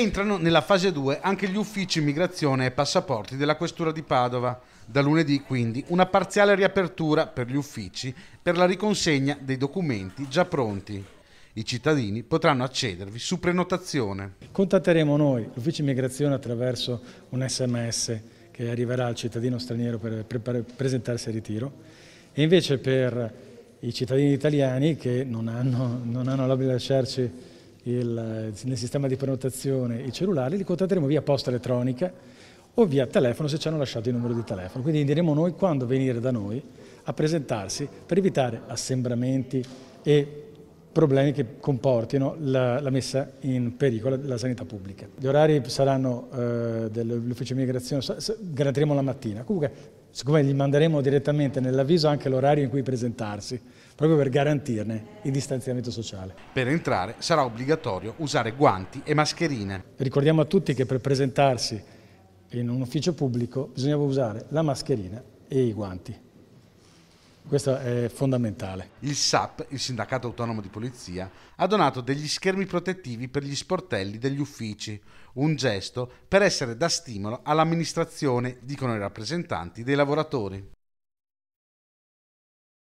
entrano nella fase 2 anche gli uffici immigrazione e passaporti della Questura di Padova. Da lunedì quindi una parziale riapertura per gli uffici per la riconsegna dei documenti già pronti. I cittadini potranno accedervi su prenotazione. Contatteremo noi, l'ufficio immigrazione, attraverso un sms che arriverà al cittadino straniero per, presentarsi al ritiro e invece per i cittadini italiani che non hanno, non hanno l'obbligo di lasciarci il, nel sistema di prenotazione i cellulari, li contatteremo via posta elettronica o via telefono se ci hanno lasciato il numero di telefono. Quindi diremo noi quando venire da noi a presentarsi per evitare assembramenti e problemi che comportino la, la messa in pericolo della sanità pubblica. Gli orari saranno eh, dell'ufficio immigrazione, garantiremo la mattina. Comunque siccome gli manderemo direttamente nell'avviso anche l'orario in cui presentarsi, proprio per garantirne il distanziamento sociale. Per entrare sarà obbligatorio usare guanti e mascherine. Ricordiamo a tutti che per presentarsi in un ufficio pubblico bisognava usare la mascherina e i guanti. Questo è fondamentale. Il SAP, il Sindacato Autonomo di Polizia, ha donato degli schermi protettivi per gli sportelli degli uffici, un gesto per essere da stimolo all'amministrazione, dicono i rappresentanti dei lavoratori.